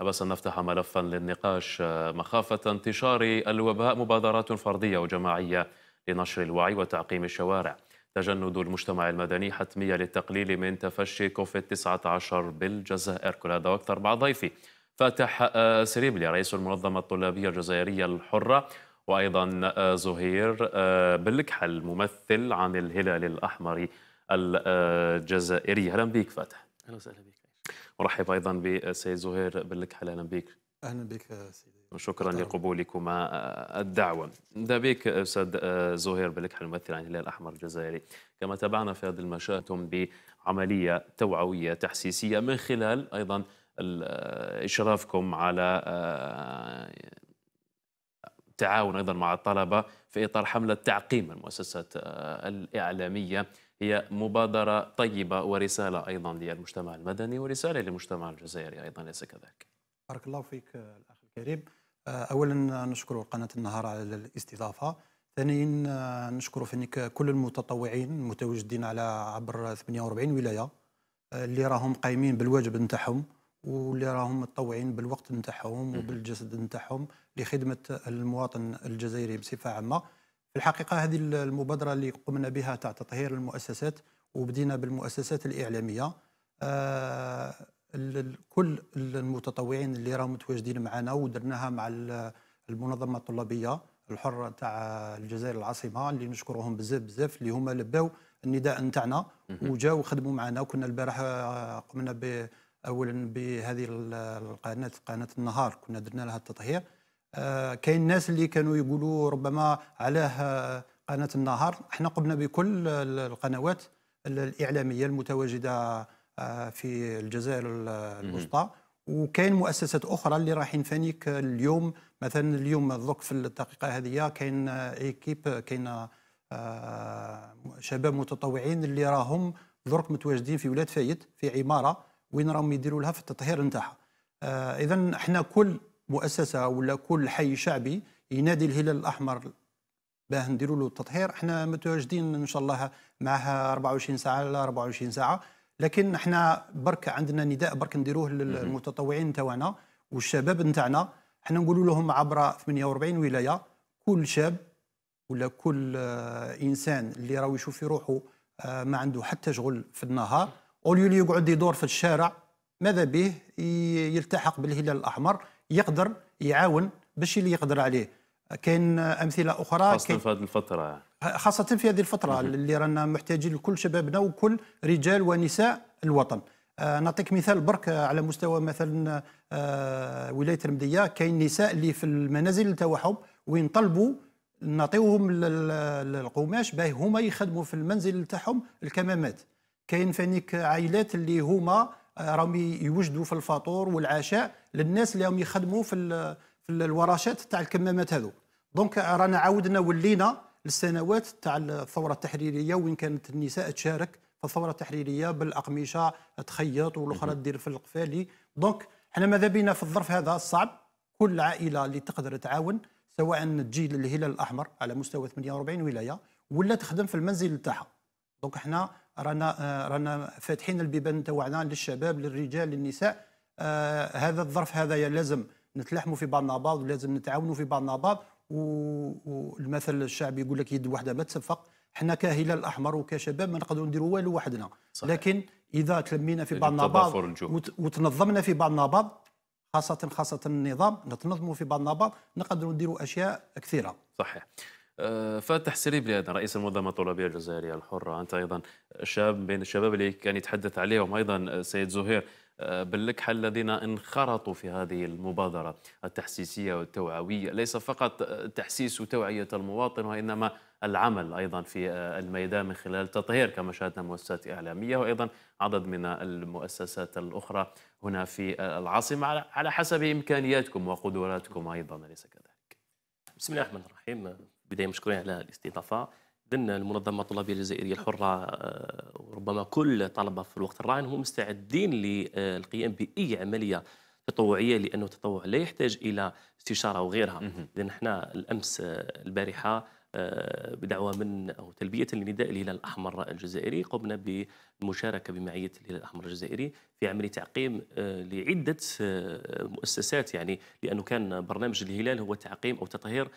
عبس أن نفتح ملفا للنقاش آه، مخافة انتشار الوباء مبادرات فردية وجماعية لنشر الوعي وتعقيم الشوارع تجند المجتمع المدني حتمية للتقليل من تفشي كوفيد 19 بالجزائر كل هذا وأكثر مع ضيفي فاتح آه، سريبلي رئيس المنظمة الطلابية الجزائرية الحرة وأيضا آه، زهير بالكحل ممثل عن الهلال الأحمر الجزائري أهلا بك فاتح أهلا وسهلا بك ورحب ايضا بالسيد زهير بلك اهلا بك اهلا بك سيدي وشكرا لقبولكما الدعوه نبدا بك استاذ زهير بلك الممثل عن الهلال الاحمر الجزائري كما تابعنا في هذه المشاهد بعمليه توعويه تحسيسيه من خلال ايضا اشرافكم على التعاون آه، ايضا مع الطلبه في اطار حمله تعقيم المؤسسات آه، الاعلاميه هي مبادرة طيبة ورسالة أيضا للمجتمع المدني ورسالة للمجتمع الجزائري أيضا ليس كذلك بارك الله فيك الأخ الكريم آه، أولا نشكر قناة النهار على الاستضافة ثانيا آه، نشكر فينك كل المتطوعين المتواجدين على عبر 48 ولاية آه، اللي راهم قايمين بالواجب نتاعهم واللي راهم متطوعين بالوقت نتاعهم وبالجسد نتاعهم لخدمة المواطن الجزائري بصفة عامة في الحقيقه هذه المبادره اللي قمنا بها تاع تطهير المؤسسات وبدينا بالمؤسسات الاعلاميه آه، كل المتطوعين اللي راهم متواجدين معنا ودرناها مع المنظمه الطلابيه الحره تاع الجزائر العاصمه اللي نشكرهم بزاف بزاف اللي هما لباو النداء نتاعنا وجاو وخدموا معنا وكنا البارح آه، قمنا اولا بهذه القناه قناه النهار كنا درنا لها التطهير آه، كاين الناس اللي كانوا يقولوا ربما علاه آه، قناه النهار احنا قمنا بكل القنوات الاعلاميه المتواجده آه، في الجزائر الوسطى وكاين مؤسسات اخرى اللي رايحين فانيك اليوم مثلا اليوم ذوك في الدقيقه هذه كاين ايكيب كاين شباب متطوعين اللي راهم درك متواجدين في ولاد فايت في عماره وين راهم يديروا لها في التطهير نتاعها اذا احنا كل مؤسسه ولا كل حي شعبي ينادي الهلال الاحمر باه نديروا له التطهير احنا متواجدين ان شاء الله معها 24 ساعه لا 24 ساعه لكن احنا برك عندنا نداء برك نديروه للمتطوعين تاعنا والشباب نتاعنا احنا نقولوا لهم عبر 48 ولايه كل شاب ولا كل آه، انسان اللي راهو يشوف في روحه آه، ما عنده حتى شغل في النهار اوليو يقعد يدور في الشارع ماذا به يلتحق بالهلال الاحمر يقدر يعاون باش اللي يقدر عليه كاين امثله اخرى خاصه في هذه الفتره خاصه في هذه الفتره اللي رانا محتاجين لكل شبابنا وكل رجال ونساء الوطن آه نعطيك مثال برك على مستوى مثلا آه ولايه المديه كاين نساء اللي في المنازل تاعهم وين طلبوا نعطيوهم القماش باه هما يخدموا في المنزل تاعهم الكمامات كاين فانيك عائلات اللي هما راهم يوجدوا في الفطور والعشاء للناس اللي راهم يخدموا في في الورشات تاع الكمامات هذو دونك رانا عاودنا ولينا للسنوات تاع الثوره التحريريه وين كانت النساء تشارك في الثوره التحريريه بالاقمشه تخيط والاخرى تدير في القفالي دونك حنا ماذا بينا في الظرف هذا الصعب كل عائله اللي تقدر تعاون سواء تجي للهلال الاحمر على مستوى 48 ولايه ولا تخدم في المنزل تاعها دونك حنا رانا رانا فاتحين البيبان تاعنا للشباب للرجال للنساء آه، هذا الظرف هذا لازم نتلاحموا في بعضنا بعض ولازم نتعاونوا في بعضنا بعض والمثل الشعبي يقول لك يد واحده ما تصفق حنا كهلال الاحمر وكشباب ما نقدروا نديروا والو وحدنا صحيح. لكن اذا تلمينا في يعني بعضنا بعض وتنظمنا في بعضنا بعض خاصه خاصه النظام نتنظموا في بعضنا بعض نقدروا نديروا اشياء كثيره صحيح آه، فاتح سريبلي هذا رئيس المنظمة الطلابية الجزائرية الحرة أنت أيضا شاب بين الشباب اللي كان يتحدث عليهم أيضا آه، سيد زهير آه، باللكحة الذين انخرطوا في هذه المبادرة التحسيسية والتوعوية ليس فقط تحسيس وتوعية المواطن وإنما العمل أيضا في الميدان من خلال تطهير كما شاهدنا مؤسسات إعلامية وأيضا عدد من المؤسسات الأخرى هنا في العاصمة على حسب إمكانياتكم وقدراتكم أيضا أليس كذلك؟ بسم الله الرحمن الرحيم بدايه مشكورين على الاستضافه اذا المنظمه الطلابيه الجزائريه الحره آه، وربما كل طلبه في الوقت الراهن هم مستعدين للقيام باي عمليه تطوعيه لانه التطوع لا يحتاج الى استشاره وغيرها اذا احنا الامس آه، البارحه آه، بدعوة من أو تلبية لنداء الهلال الأحمر الجزائري قمنا بالمشاركة بمعية الهلال الأحمر الجزائري في عملية تعقيم لعدة مؤسسات يعني لأنه كان برنامج الهلال هو تعقيم أو تطهير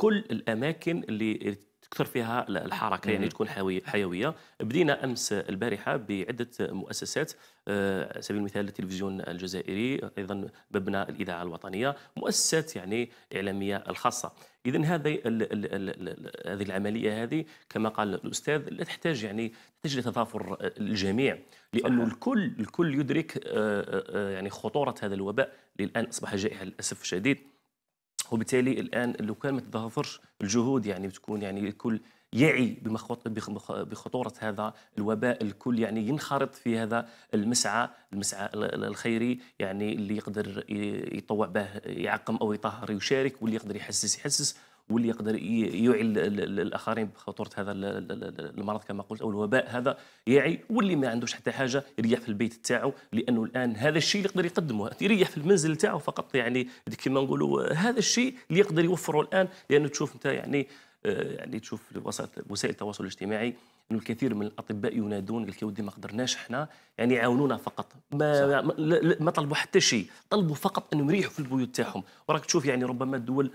كل الاماكن اللي تكثر فيها الحركه يعني تكون حيويه بدينا امس البارحه بعده مؤسسات على آه، سبيل المثال التلفزيون الجزائري ايضا مبنى الاذاعه الوطنيه مؤسسات يعني اعلاميه الخاصه اذا هذه هذه العمليه هذه كما قال الاستاذ لا تحتاج يعني تحتاج لتضافر الجميع لانه الكل الكل يدرك آه، آه، يعني خطوره هذا الوباء للان اصبح جائحه للاسف الشديد وبالتالي الان لو كان ما تظهرش الجهود يعني بتكون يعني الكل يعي بخطوره هذا الوباء الكل يعني ينخرط في هذا المسعى المسعى الخيري يعني اللي يقدر يطوع به يعقم او يطهر يشارك واللي يقدر يحسس يحسس واللي يقدر يعي الاخرين بخطوره هذا المرض كما قلت او الوباء هذا يعي واللي ما عندوش حتى حاجه يريح في البيت تاعو لانه الان هذا الشيء اللي يقدر يقدمه يريح في المنزل تاعو فقط يعني كما نقولوا هذا الشيء اللي يقدر يوفره الان لانه تشوف انت يعني آه، يعني تشوف وسائل التواصل الاجتماعي انه الكثير من الاطباء ينادون قال لك ودي ما قدرناش احنا يعني عاونونا فقط ما ما, ما طلبوا حتى شيء طلبوا فقط انهم يريحوا في البيوت تاعهم وراك تشوف يعني ربما الدول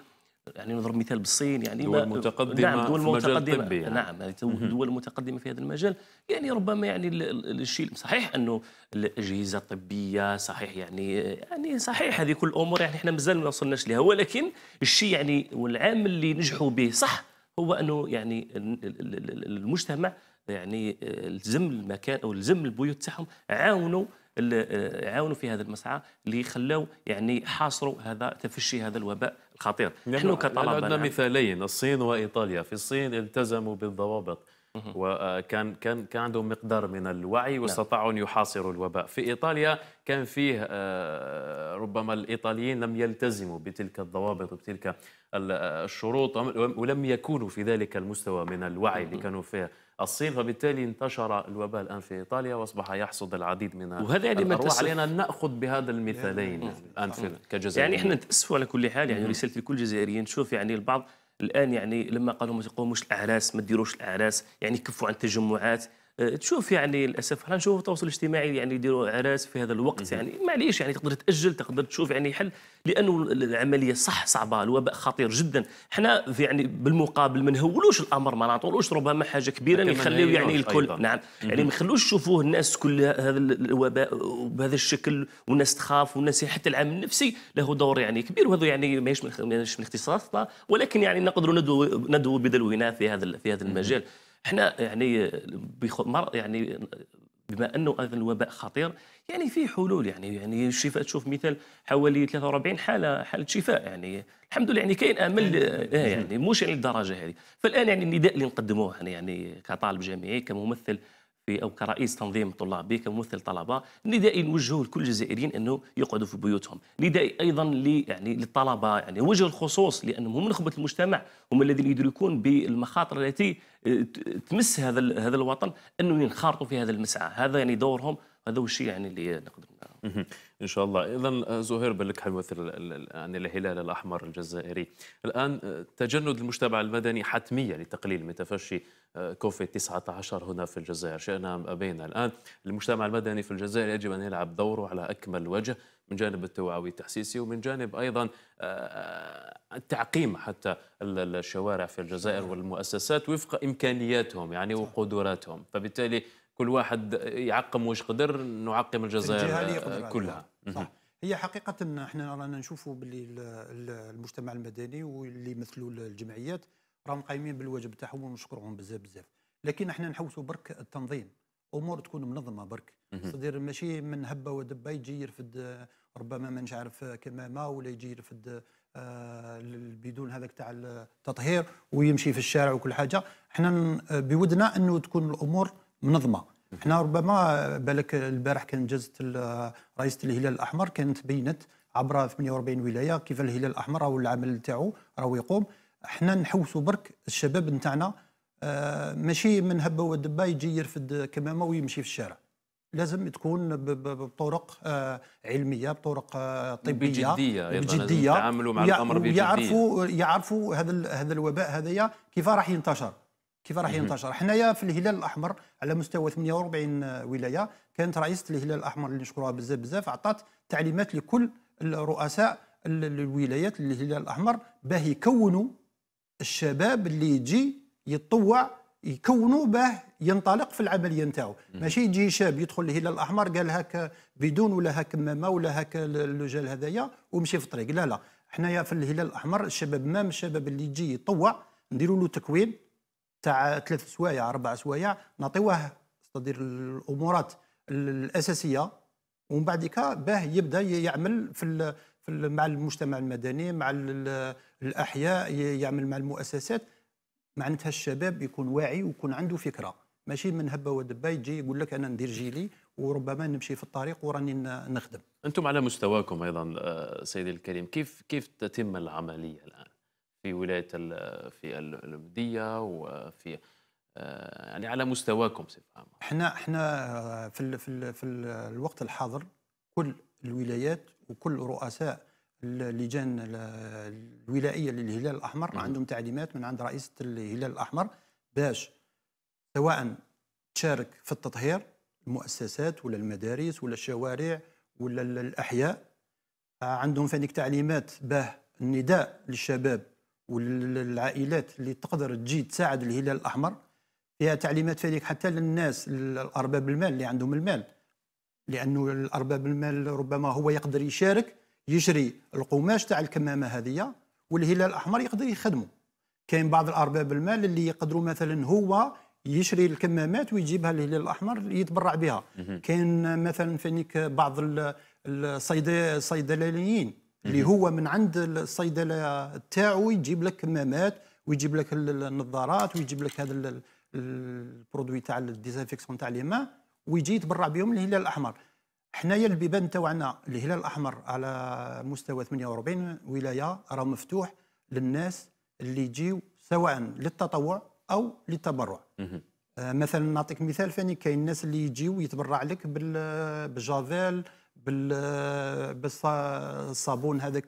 يعني نضرب مثال بالصين يعني دول متقدمه نعم دول في متقدمه مجال الطبي يعني. نعم دول متقدمه في هذا المجال يعني ربما يعني الشيء صحيح انه الاجهزه الطبيه صحيح يعني يعني صحيح هذه كل الامور يعني احنا مازال ما وصلناش لها ولكن الشيء يعني والعام اللي نجحوا به صح هو انه يعني المجتمع يعني آه، الزم المكان او الزم البيوت تاعهم عاونوا اللي آه، عاونوا في هذا المسعى اللي خلاو يعني حاصروا هذا تفشي هذا الوباء الخطير نحن كطلبه يعني عندنا مثالين الصين وايطاليا في الصين التزموا بالضوابط وكان آه، كان كان عندهم مقدار من الوعي نعم. واستطاعوا ان يحاصروا الوباء في ايطاليا كان فيه آه، ربما الايطاليين لم يلتزموا بتلك الضوابط وبتلك الشروط ولم يكونوا في ذلك المستوى من الوعي اللي كانوا فيه الصين فبالتالي انتشر الوباء الان في ايطاليا واصبح يحصد العديد من وهذا يعني ما علينا ان ناخذ بهذا المثالين الان كجزائر يعني احنا نتاسفوا على كل حال يعني رسالتي لكل الجزائريين شوف يعني البعض الان يعني لما قالوا ما تقوموش الاعراس ما ديروش الاعراس يعني كفوا عن التجمعات أه، تشوف يعني للاسف حنا نشوف التواصل الاجتماعي يعني يديروا عراس في هذا الوقت يعني معليش يعني تقدر تاجل تقدر تشوف يعني حل لانه العمليه صح صعبه الوباء خطير جدا حنا يعني بالمقابل ما نهولوش الامر ما نعطولوش ربما حاجه كبيره نخليو يعني الكل أيضا. نعم يعني ما نخلوش يشوفوه الناس كل هذا الوباء بهذا الشكل والناس تخاف والناس يعني حتى العامل النفسي له دور يعني كبير وهذا يعني ماهيش من اختصاصنا ولكن يعني نقدروا ندعو ندعو بدلونا في هذا في هذا المجال احنا يعني يعني بما انه هذا الوباء خطير يعني في حلول يعني يعني الشفاء تشوف مثال حوالي 43 حاله حاله شفاء يعني الحمد لله يعني كاين امل أمم. آه يعني مش يعني للدرجه هذه فالان يعني النداء اللي نقدموه يعني كطالب جامعي كممثل في او كرئيس تنظيم طلابي كممثل طلبه ندائي نوجهه لكل الجزائريين انه يقعدوا في بيوتهم ندائي ايضا لي يعني للطلبه يعني وجه الخصوص لانهم هم نخبه المجتمع هم الذين يدركون بالمخاطر التي آه، تمس هذا هذا الوطن انه ينخرطوا في هذا المسعى هذا يعني دورهم هذا هو الشيء يعني اللي نقدر ان شاء الله اذا آه، زهير بلك حدوث عن يعني الهلال الاحمر الجزائري الان آه، تجند المجتمع المدني حتميه لتقليل من تفشي آه، كوفيد 19 هنا في الجزائر شئنا ام ابينا الان المجتمع المدني في الجزائر يجب ان يلعب دوره على اكمل وجه من جانب التوعوي التحسيسي ومن جانب ايضا التعقيم حتى الشوارع في الجزائر والمؤسسات وفق امكانياتهم يعني وقدراتهم فبالتالي كل واحد يعقم واش قدر نعقم الجزائر كلها صح. هي حقيقة احنا رانا نشوفوا باللي المجتمع المدني واللي يمثلوا الجمعيات راهم قايمين بالواجب تاعهم ونشكرهم بزاف بزاف لكن احنا نحوسوا برك التنظيم امور تكون منظمه برك صدير ماشي من هبه ودبه يجي يرفد ربما مانيش عارف كمامه ولا يجي يرفد آه، البيدون هذاك تاع التطهير ويمشي في الشارع وكل حاجه احنا آه، بودنا انه تكون الامور منظمه حنا ربما بالك البارح كان جلسه رئيسه الهلال الاحمر كانت بينت عبر 48 ولايه كيف الهلال الاحمر او العمل تاعو راهو يقوم حنا نحوسوا برك الشباب نتاعنا آه، ماشي من هبه ودبه يجي يرفد كمامه ويمشي في الشارع لازم تكون بطرق آه، علميه بطرق آه، طبيه بجديه بجديه يتعاملوا مع الامر بجديه يعرفوا يعرفوا هذا هذا الوباء هذايا كيف راح ينتشر كيف راح ينتشر حنايا في الهلال الاحمر على مستوى 48 ولايه كانت رئيسه الهلال الاحمر اللي نشكرها بزاف بزاف عطات تعليمات لكل الرؤساء الولايات الهلال الاحمر باه يكونوا الشباب اللي يجي يتطوع يكونوا باه ينطلق في العمليه نتاعو ماشي يجي شاب يدخل الهلال الاحمر قال هاك بدون ولا هاك كمامه ولا هاك الجال هذايا ومشي في الطريق لا لا حنايا في الهلال الاحمر الشباب مام الشباب اللي يجي يتطوع نديروا له تكوين تاع ثلاث سوايع اربع سوايع نعطيوه تدير الامورات الاساسيه ومن بعدك باه يبدا يعمل في في مع المجتمع المدني مع الاحياء يعمل مع المؤسسات معناتها الشباب يكون واعي ويكون عنده فكره ماشي من هبه ودبه يجي يقول لك انا ندير جيلي وربما نمشي في الطريق وراني نخدم انتم على مستواكم ايضا آه، سيدي الكريم كيف كيف تتم العمليه الان في ولايه في المديه وفي آه، يعني على مستواكم بصفه عامه. احنا احنا آه، في الـ في الـ في الوقت الحاضر كل الولايات وكل رؤساء اللجان الولائيه للهلال الاحمر مم. عندهم تعليمات من عند رئيسه الهلال الاحمر باش سواء تشارك في التطهير المؤسسات ولا المدارس ولا الشوارع ولا الاحياء آه، عندهم فانيك تعليمات باه النداء للشباب والعائلات اللي تقدر تجي تساعد الهلال الاحمر فيها تعليمات فريق حتى للناس الارباب المال اللي عندهم المال لانه الارباب المال ربما هو يقدر يشارك يشري القماش تاع الكمامه هذه والهلال الاحمر يقدر يخدمه كاين بعض الارباب المال اللي يقدروا مثلا هو يشري الكمامات ويجيبها للهلال الاحمر يتبرع بها كاين مثلا فينيك بعض الصيدلانيين اللي هو من عند الصيدله تاعو يجيب لك كمامات ويجيب لك النظارات ويجيب لك هذا البرودوي تاع الديزانفيكسيون تاع لي ويجي يتبرع بهم الهلال الاحمر حنايا البيبان تاعنا الهلال الاحمر على مستوى 48 ولايه راه مفتوح للناس اللي يجيو سواء للتطوع او للتبرع آه مثلا نعطيك مثال فاني كاين الناس اللي يجيو يتبرع لك بالجافيل بالصابون هذاك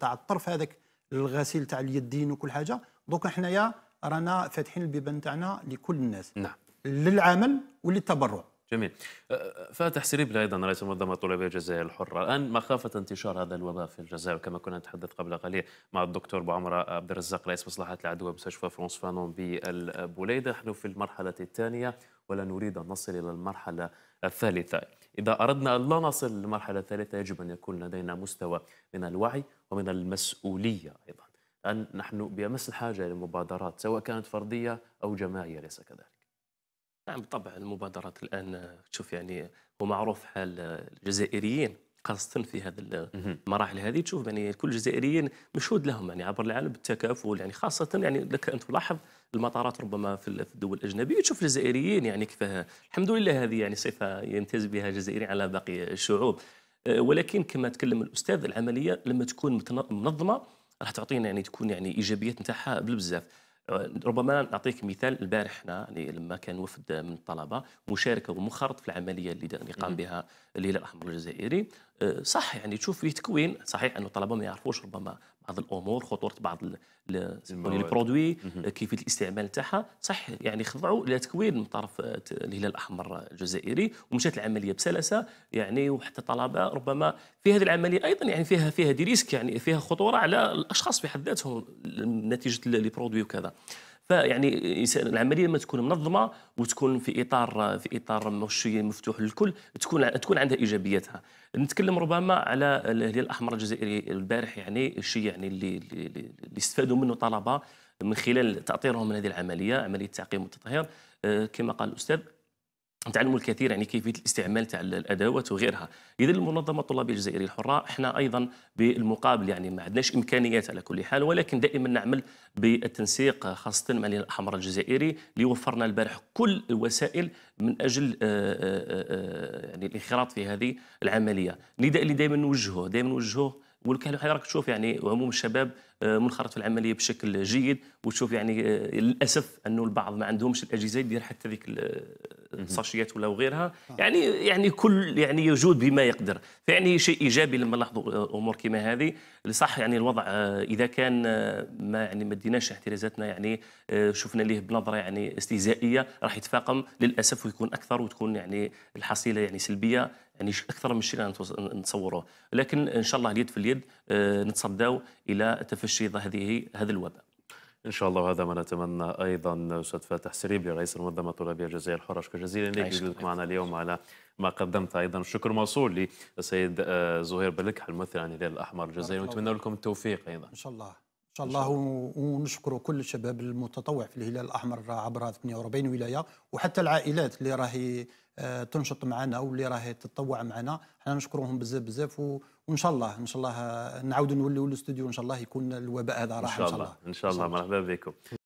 تاع الطرف هذاك الغسيل تاع اليدين وكل حاجه دوك حنايا رانا فاتحين البيبان تاعنا لكل الناس نعم للعمل وللتبرع جميل أه، أه، فاتح سريبل ايضا رئيس منظمه الطلابيه الجزائر الحره الان مخافه انتشار هذا الوباء في الجزائر كما كنا نتحدث قبل قليل مع الدكتور بعمر عبد الرزاق رئيس مصلحه العدوى بمستشفى فرونس فانون بالبوليده نحن في المرحله الثانيه ولا نريد ان نصل الى المرحله الثالثه اذا اردنا ان لا نصل للمرحله الثالثه يجب ان يكون لدينا مستوى من الوعي ومن المسؤوليه ايضا أن نحن بأمس الحاجة لمبادرات سواء كانت فردية أو جماعية ليس كذلك نعم بالطبع المبادرات الان تشوف يعني هو معروف حال الجزائريين خاصة في هذه المراحل هذه تشوف يعني كل الجزائريين مشهود لهم يعني عبر العالم بالتكافل يعني خاصة يعني لك أن تلاحظ المطارات ربما في الدول الأجنبية تشوف الجزائريين يعني كيف الحمد لله هذه يعني صفة يمتاز بها الجزائريين على باقي الشعوب آه، ولكن كما تكلم الأستاذ العملية لما تكون منظمة راح تعطينا يعني تكون يعني إيجابيات نتاعها بالبزاف ربما نعطيك مثال البارح حنا لما كان وفد من الطلبه مشارك ومخرط في العمليه اللي قام بها الهلال الاحمر الجزائري أه، صح يعني تشوف فيه تكوين صحيح انه الطلبه ما يعرفوش ربما بعض الامور خطوره بعض إيه، البرودوي آه، كيفيه الاستعمال تاعها صح يعني خضعوا لتكوين من طرف آه، الهلال الاحمر الجزائري ومشات العمليه بسلاسه يعني وحتى طلبه ربما في هذه العمليه ايضا يعني فيها فيها دي ريسك يعني فيها خطوره على الاشخاص في حد ذاتهم نتيجه لي برودوي وكذا فيعني العمليه لما تكون منظمه وتكون في اطار في اطار ماشي مفتوح للكل تكون تكون عندها ايجابياتها نتكلم ربما على الهلال الاحمر الجزائري البارح يعني الشيء يعني اللي, اللي استفادوا منه طلبه من خلال تاطيرهم من هذه العمليه عمليه التعقيم والتطهير آه، كما قال الاستاذ تعلموا الكثير يعني كيفيه الاستعمال تاع الادوات وغيرها اذا المنظمه الطلابيه الجزائريه الحره احنا ايضا بالمقابل يعني ما عندناش امكانيات على كل حال ولكن دائما نعمل بالتنسيق خاصه مع الاحمر الجزائري اللي وفرنا البارح كل الوسائل من اجل آه، آه، آه، يعني الانخراط في هذه العمليه النداء اللي دائما نوجهه دائما نوجهه ولكن الحال راك تشوف يعني عموم الشباب آه، منخرط في العمليه بشكل جيد وتشوف يعني آه، للاسف انه البعض ما عندهمش الاجهزه يدير حتى ذيك الصاشيات آه، ولا وغيرها يعني يعني كل يعني يجود بما يقدر فيعني شيء ايجابي لما نلاحظوا امور كما هذه صح يعني الوضع اذا كان ما يعني ما اديناش احترازاتنا يعني شفنا ليه بنظره يعني استهزائيه راح يتفاقم للاسف ويكون اكثر وتكون يعني الحصيله يعني سلبيه يعني اكثر من شيء نتصوره لكن ان شاء الله اليد في اليد آه، نتصداو الى تفشي هذه هذا الوباء ان شاء الله وهذا ما نتمنى ايضا استاذ فاتح سريبلي رئيس المنظمه الطلابيه الجزائريه الحره شكرا جزيلا لك وجودك معنا اليوم على ما قدمت ايضا الشكر موصول للسيد آه، زهير بلكح الممثل عن الهلال الاحمر الجزائري ونتمنى لكم التوفيق ايضا ان شاء الله شاء الله ونشكر كل الشباب المتطوع في الهلال الاحمر عبر 48 ولايه وحتى العائلات اللي راهي آه، تنشط معنا واللي راهي تتطوع معنا حنا نشكروهم بزاف بزاف وان شاء الله ان شاء الله نعاودوا نوليو الاستوديو ان شاء الله يكون الوباء هذا راح ان شاء الله ان شاء الله, إن شاء الله. مرحبا بكم